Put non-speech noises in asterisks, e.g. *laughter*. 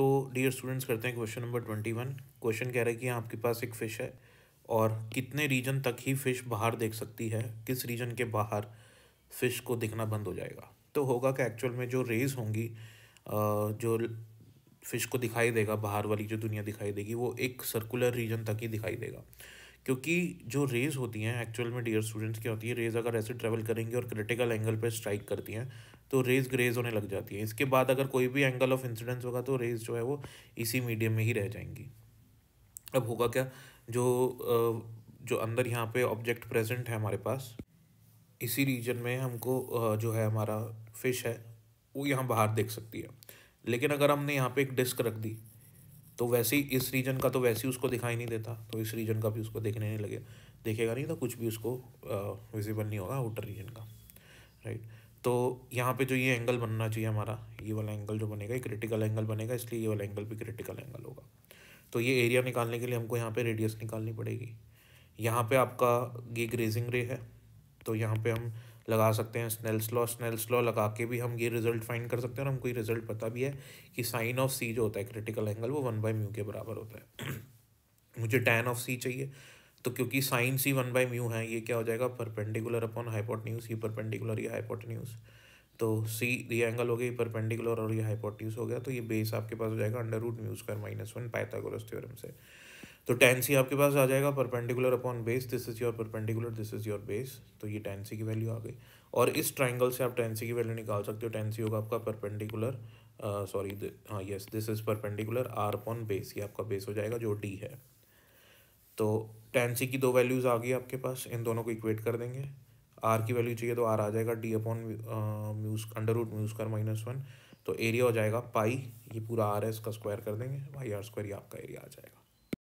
तो dear students करते हैं question number twenty one question कह रहा है कि आपके पास एक फ़िश है और कितने रीजन तक ही फ़िश बाहर देख सकती है किस रीजन के बाहर फ़िश को दिखना बंद हो जाएगा तो होगा कि एक्चुअल में जो रेज होंगी जो फ़िश को दिखाई देगा बाहर वाली जो दुनिया दिखाई देगी वो एक सर्कुलर रीजन तक ही दिखाई देगा क्योंकि जो रेज़ होती हैं एक्चुअल में डियर स्टूडेंट्स की होती है रेज़ अगर ऐसे ट्रेवल करेंगी और क्रिटिकल एंगल पर स्ट्राइक करती हैं तो रेज ग्रेज होने लग जाती है इसके बाद अगर कोई भी एंगल ऑफ इंसिडेंस होगा तो रेज जो है वो इसी मीडियम में ही रह जाएंगी अब होगा क्या जो जो अंदर यहाँ पे ऑब्जेक्ट प्रेजेंट है हमारे पास इसी रीजन में हमको जो है हमारा फिश है वो यहाँ बाहर देख सकती है लेकिन अगर हमने यहाँ पे एक डिस्क रख दी तो वैसे ही इस रीजन का तो वैसे ही उसको दिखाई नहीं देता तो इस रीजन का भी उसको देखने नहीं लगे देखेगा नहीं तो कुछ भी उसको विजिबल नहीं होगा आउटर रीजन का राइट तो यहाँ पे जो ये एंगल बनना चाहिए हमारा ये वाला एंगल जो बनेगा ये क्रिटिकल एंगल बनेगा इसलिए ये वाला एंगल भी क्रिटिकल एंगल होगा तो ये एरिया निकालने के लिए हमको यहाँ पे रेडियस निकालनी पड़ेगी यहाँ पे आपका ये ग्रेजिंग रे है तो यहाँ पे हम लगा सकते हैं स्नेल्स लॉ स्नेल्स लॉ लगा के भी हम ये रिजल्ट फाइंड कर सकते हैं और हमको ये रिजल्ट पता भी है कि साइन ऑफ सी जो होता है क्रिटिकल एंगल वो वन बाई म्यू के बराबर होता है *clears throat* मुझे टैन ऑफ सी चाहिए तो क्योंकि sine C one by mu है ये क्या हो जाएगा परपेंडिकुलर अपॉन न्यूज ही परपेंडिकुलर ये न्यूज तो सी ये एंगल हो गई परपेंडिकुलर और ये हाइपोटन्यूज हो गया तो ये बेस आपके पास हो जाएगा under root mu square minus one Pythagoras theorem से तो टेन सी आपके पास आ जाएगा perpendicular upon base this is your perpendicular this is your base तो ये टेन सी की वैल्यू आ गई और इस ट्राइंगल से आप टेन सी की वैल्यू निकाल सकते हो टेन सी होगा आपका परपेंडिकुलर सॉरी uh, हाँ yes this is perpendicular or upon base ये आपका बेस हो जाएगा जो डी है तो टेन सी की दो वैल्यूज़ आ गई आपके पास इन दोनों को इक्वेट कर देंगे आर की वैल्यू चाहिए तो आर आ जाएगा डी अपॉन म्यूज अंडर रूट म्यूज कर माइनस वन तो एरिया हो जाएगा पाई ये पूरा आर है इसका स्क्वायर कर देंगे वाई आर स्क्वायर ये आपका एरिया आ जाएगा